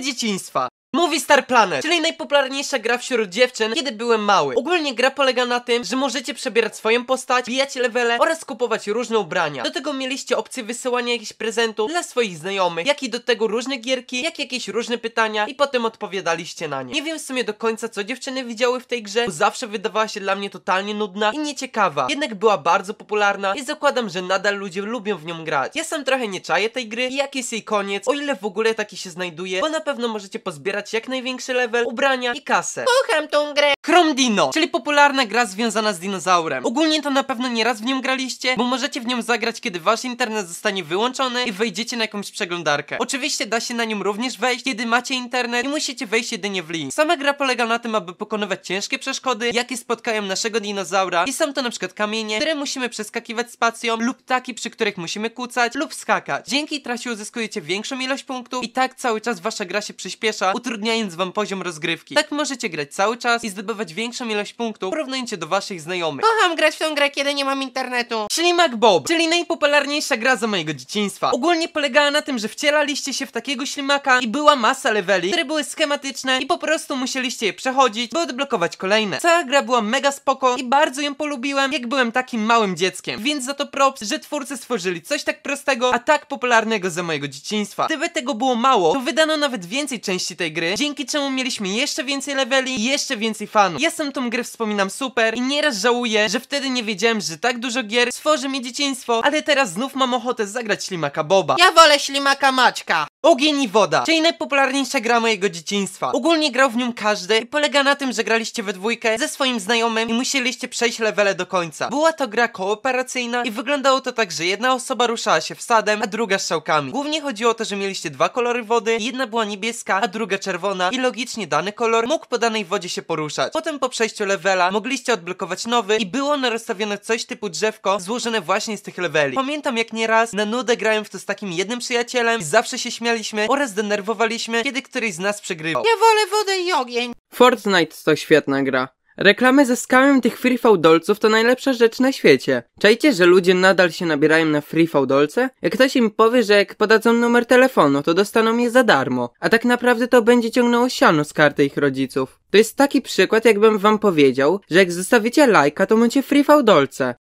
dzieciństwa. Movie Star Planet, czyli najpopularniejsza gra wśród dziewczyn, kiedy byłem mały. Ogólnie gra polega na tym, że możecie przebierać swoją postać, bijać levele oraz kupować różne ubrania. Do tego mieliście opcję wysyłania jakichś prezentów dla swoich znajomych, jak i do tego różne gierki, jak jakieś różne pytania i potem odpowiadaliście na nie. Nie wiem w sumie do końca, co dziewczyny widziały w tej grze, bo zawsze wydawała się dla mnie totalnie nudna i nieciekawa. Jednak była bardzo popularna i zakładam, że nadal ludzie lubią w nią grać. Ja sam trochę nie czaję tej gry i jak jest jej koniec, o ile w ogóle taki się znajduje, bo na pewno możecie pozbierać jak największy level, ubrania i kasę. Kocham tą grę! Chrome Dino, czyli popularna gra związana z dinozaurem. Ogólnie to na pewno nieraz w nią graliście, bo możecie w nią zagrać, kiedy wasz internet zostanie wyłączony i wejdziecie na jakąś przeglądarkę. Oczywiście da się na nią również wejść, kiedy macie internet i musicie wejść jedynie w link. Sama gra polega na tym, aby pokonywać ciężkie przeszkody, jakie spotkają naszego dinozaura i są to na przykład kamienie, które musimy przeskakiwać spacją lub taki, przy których musimy kucać lub skakać. Dzięki trasie uzyskujecie większą ilość punktów i tak cały czas wasza gra się przyspiesza, utrudniając wam poziom rozgrywki. Tak możecie grać cały czas i zdobywać większą ilość punktów porównując się do waszych znajomych. Kocham grać w tą grę, kiedy nie mam internetu. Czyli Bob, czyli najpopularniejsza gra za mojego dzieciństwa. Ogólnie polegała na tym, że wcielaliście się w takiego ślimaka i była masa leveli, które były schematyczne i po prostu musieliście je przechodzić, by odblokować kolejne. Cała gra była mega spoko i bardzo ją polubiłem, jak byłem takim małym dzieckiem. Więc za to props, że twórcy stworzyli coś tak prostego, a tak popularnego za mojego dzieciństwa. Gdyby tego było mało, to wydano nawet więcej części tej gry gry, dzięki czemu mieliśmy jeszcze więcej leveli i jeszcze więcej fanów. Ja sam tą grę wspominam super i nieraz żałuję, że wtedy nie wiedziałem, że tak dużo gier stworzy mi dzieciństwo, ale teraz znów mam ochotę zagrać Ślimaka Boba. Ja wolę Ślimaka Maćka. Ogień i woda, czyli najpopularniejsza gra mojego dzieciństwa. Ogólnie grał w nią każdy i polega na tym, że graliście we dwójkę ze swoim znajomym i musieliście przejść levele do końca. Była to gra kooperacyjna i wyglądało to tak, że jedna osoba ruszała się wsadem, a druga strzałkami. Głównie chodziło o to, że mieliście dwa kolory wody, jedna była niebieska, a druga czerwona i logicznie dany kolor mógł po danej wodzie się poruszać. Potem po przejściu levela mogliście odblokować nowy i było ono rozstawione coś typu drzewko złożone właśnie z tych leveli. Pamiętam jak nieraz na nudę grałem w to z takim jednym przyjacielem i zawsze się śmiali oraz denerwowaliśmy, kiedy któryś z nas przegrywał. Ja wolę wodę i ogień. Fortnite to świetna gra. Reklamy ze skamem tych freefall dolców to najlepsza rzecz na świecie. Czajcie, że ludzie nadal się nabierają na freefall dolce? Jak ktoś im powie, że jak podadzą numer telefonu, to dostaną je za darmo, a tak naprawdę to będzie ciągnęło siano z karty ich rodziców. To jest taki przykład, jakbym wam powiedział, że jak zostawicie lajka, to macie freefall dolce.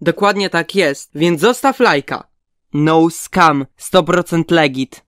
Dokładnie tak jest, więc zostaw lajka. No scam, 100% legit.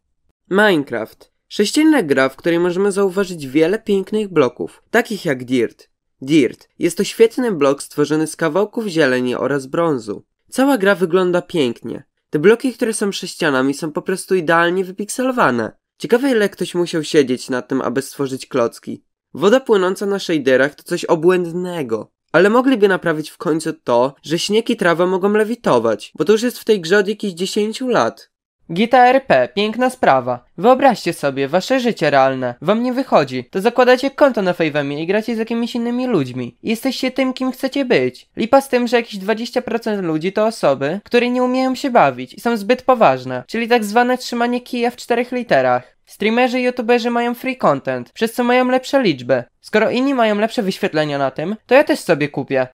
Minecraft. Sześcienna gra, w której możemy zauważyć wiele pięknych bloków, takich jak Dirt. Dirt jest to świetny blok stworzony z kawałków zieleni oraz brązu. Cała gra wygląda pięknie. Te bloki, które są sześcianami są po prostu idealnie wypikselowane. Ciekawe ile ktoś musiał siedzieć nad tym, aby stworzyć klocki. Woda płynąca na shaderach to coś obłędnego. Ale mogliby naprawić w końcu to, że śnieg i trawa mogą lewitować, bo to już jest w tej grze od jakichś 10 lat. Gita RP, piękna sprawa. Wyobraźcie sobie, wasze życie realne. Wam nie wychodzi. To zakładacie konto na fejwemie i gracie z jakimiś innymi ludźmi. Jesteście tym, kim chcecie być. Lipa z tym, że jakieś 20% ludzi to osoby, które nie umieją się bawić i są zbyt poważne. Czyli tak zwane trzymanie kija w czterech literach. Streamerzy i youtuberzy mają free content, przez co mają lepsze liczby. Skoro inni mają lepsze wyświetlenia na tym, to ja też sobie kupię.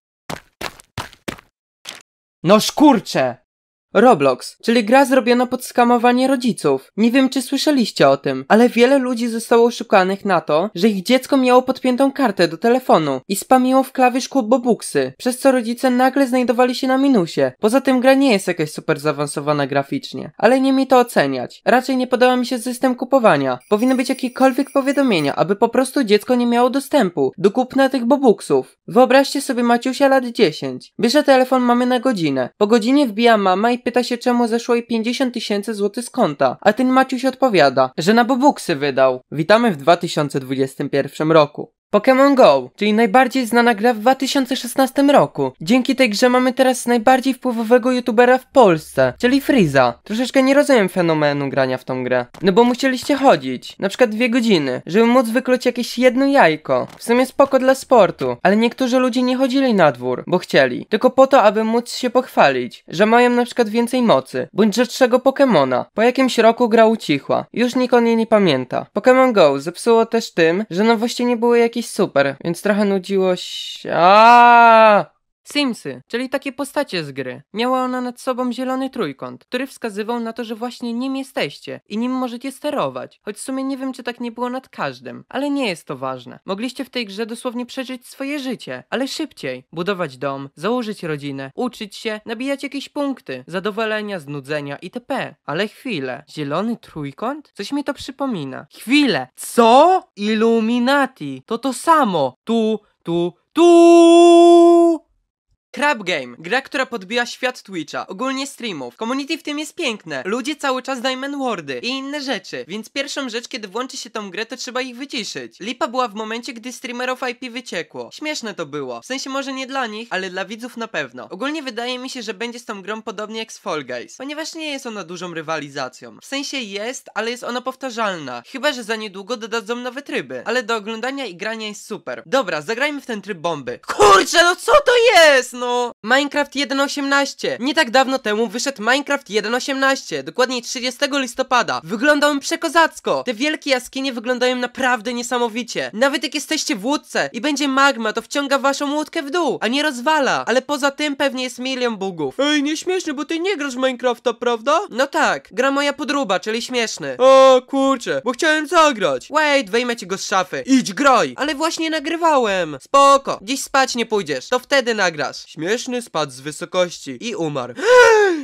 No szkurcze! Roblox, czyli gra zrobiona pod skamowanie rodziców. Nie wiem, czy słyszeliście o tym, ale wiele ludzi zostało oszukanych na to, że ich dziecko miało podpiętą kartę do telefonu i spamiło w klawiszku bobuksy, przez co rodzice nagle znajdowali się na minusie. Poza tym gra nie jest jakaś super zaawansowana graficznie, ale nie mi to oceniać. Raczej nie podoba mi się system kupowania. Powinny być jakiekolwiek powiadomienia, aby po prostu dziecko nie miało dostępu do kupna tych bobuksów. Wyobraźcie sobie Maciusia lat 10. Bierze telefon mamy na godzinę. Po godzinie wbija mama i pyta się, czemu zeszło jej 50 tysięcy złotych z konta, a ten Maciuś odpowiada, że na bobuksy wydał. Witamy w 2021 roku. Pokémon Go, czyli najbardziej znana gra w 2016 roku. Dzięki tej grze mamy teraz najbardziej wpływowego youtubera w Polsce, czyli Freeza. Troszeczkę nie rozumiem fenomenu grania w tą grę. No bo musieliście chodzić, na przykład dwie godziny, żeby móc wykluć jakieś jedno jajko. W sumie spoko dla sportu, ale niektórzy ludzie nie chodzili na dwór, bo chcieli. Tylko po to, aby móc się pochwalić, że mają na przykład więcej mocy, bądź rzadszego Pokémona. Po jakimś roku gra ucichła. Już nikt o niej nie pamięta. Pokémon Go zepsuło też tym, że nowości nie były jakieś jakiś super, więc trochę nudziło się. Aaaa! Simsy, czyli takie postacie z gry. Miała ona nad sobą zielony trójkąt, który wskazywał na to, że właśnie nim jesteście i nim możecie sterować. Choć w sumie nie wiem, czy tak nie było nad każdym, ale nie jest to ważne. Mogliście w tej grze dosłownie przeżyć swoje życie, ale szybciej. Budować dom, założyć rodzinę, uczyć się, nabijać jakieś punkty, zadowolenia, znudzenia itp. Ale chwilę, zielony trójkąt? Coś mi to przypomina. Chwilę, co? Illuminati, to to samo. Tu, tu, tu! Crab Game, gra, która podbija świat Twitcha, ogólnie streamów. Community w tym jest piękne, ludzie cały czas Diamond Wardy i inne rzeczy, więc pierwszą rzecz, kiedy włączy się tą grę, to trzeba ich wyciszyć. Lipa była w momencie, gdy streamerów IP wyciekło. Śmieszne to było, w sensie może nie dla nich, ale dla widzów na pewno. Ogólnie wydaje mi się, że będzie z tą grą podobnie jak z Fall Guys, ponieważ nie jest ona dużą rywalizacją. W sensie jest, ale jest ona powtarzalna, chyba że za niedługo dodadzą nowe tryby, ale do oglądania i grania jest super. Dobra, zagrajmy w ten tryb bomby. Kurczę, no co to jest, no? No, Minecraft 1.18. Nie tak dawno temu wyszedł Minecraft 1.18, dokładnie 30 listopada. Wyglądał on przekozacko. Te wielkie jaskinie wyglądają naprawdę niesamowicie. Nawet jak jesteście w łódce i będzie magma, to wciąga waszą łódkę w dół, a nie rozwala. Ale poza tym pewnie jest milion bugów. Ej, nieśmieszny, bo ty nie grasz w Minecrafta, prawda? No tak, gra moja podruba, czyli śmieszny. O, kurczę, bo chciałem zagrać. Wait, wejmę ci go z szafy. Idź, graj. Ale właśnie nagrywałem. Spoko, dziś spać nie pójdziesz, to wtedy nagrasz. Śmieszny spadł z wysokości i umarł.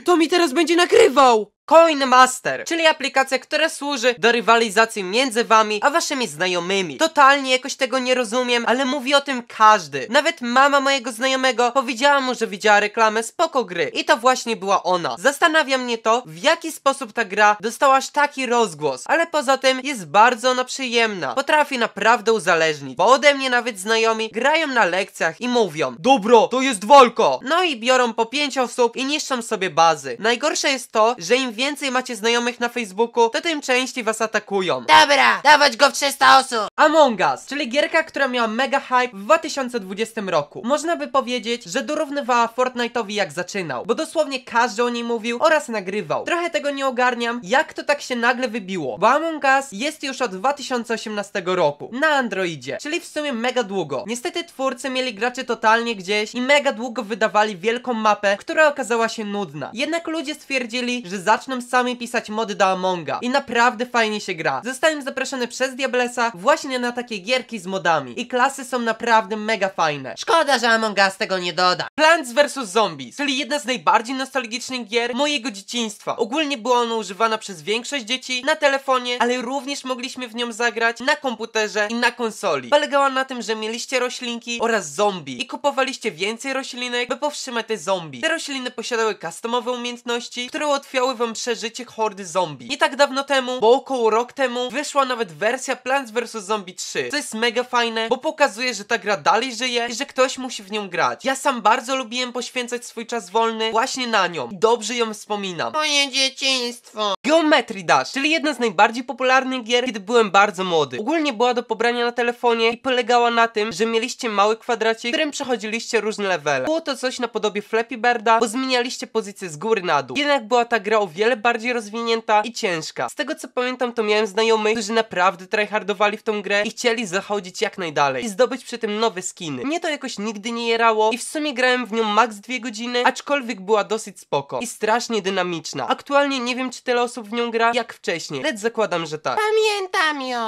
To mi teraz będzie nagrywał! Coinmaster, czyli aplikacja, która służy do rywalizacji między wami a waszymi znajomymi. Totalnie jakoś tego nie rozumiem, ale mówi o tym każdy. Nawet mama mojego znajomego powiedziała mu, że widziała reklamę spoko gry i to właśnie była ona. Zastanawia mnie to, w jaki sposób ta gra dostała aż taki rozgłos, ale poza tym jest bardzo ona przyjemna. Potrafi naprawdę uzależnić, bo ode mnie nawet znajomi grają na lekcjach i mówią Dobro, to jest walka! No i biorą po pięć osób i niszczą sobie bazy. Najgorsze jest to, że im więcej macie znajomych na Facebooku, to tym częściej was atakują. Dobra, dawać go w 300 osób. Among Us, czyli gierka, która miała mega hype w 2020 roku. Można by powiedzieć, że dorównywała Fortnite'owi jak zaczynał, bo dosłownie każdy o niej mówił oraz nagrywał. Trochę tego nie ogarniam, jak to tak się nagle wybiło, bo Among Us jest już od 2018 roku na Androidzie, czyli w sumie mega długo. Niestety twórcy mieli graczy totalnie gdzieś i mega długo wydawali wielką mapę, która okazała się nudna. Jednak ludzie stwierdzili, że za zaczną sami pisać mody do Amonga i naprawdę fajnie się gra. Zostałem zaproszony przez Diablesa właśnie na takie gierki z modami i klasy są naprawdę mega fajne. Szkoda, że Amonga z tego nie doda. Plants vs Zombies, czyli jedna z najbardziej nostalgicznych gier mojego dzieciństwa. Ogólnie była ona używana przez większość dzieci na telefonie, ale również mogliśmy w nią zagrać na komputerze i na konsoli. Polegała na tym, że mieliście roślinki oraz zombie i kupowaliście więcej roślinek, by powstrzymać te zombie. Te rośliny posiadały customowe umiejętności, które ułatwiały wam przeżycie hordy zombie. Nie tak dawno temu, bo około rok temu, wyszła nawet wersja Plants vs Zombie 3, co jest mega fajne, bo pokazuje, że ta gra dalej żyje i że ktoś musi w nią grać. Ja sam bardzo lubiłem poświęcać swój czas wolny właśnie na nią i dobrze ją wspominam. Moje dzieciństwo. Geometry Dash, czyli jedna z najbardziej popularnych gier, kiedy byłem bardzo młody. Ogólnie była do pobrania na telefonie i polegała na tym, że mieliście mały kwadracik, w którym przechodziliście różne levele. Było to coś na podobie Flappy Birda, bo zmienialiście pozycję z góry na dół. Jednak była ta gra o wiele wiele bardziej rozwinięta i ciężka. Z tego co pamiętam, to miałem znajomych, którzy naprawdę tryhardowali w tą grę i chcieli zachodzić jak najdalej i zdobyć przy tym nowe skiny. Mnie to jakoś nigdy nie jerało i w sumie grałem w nią maks dwie godziny, aczkolwiek była dosyć spoko i strasznie dynamiczna. Aktualnie nie wiem, czy tyle osób w nią gra jak wcześniej, lecz zakładam, że tak. Pamiętam ją!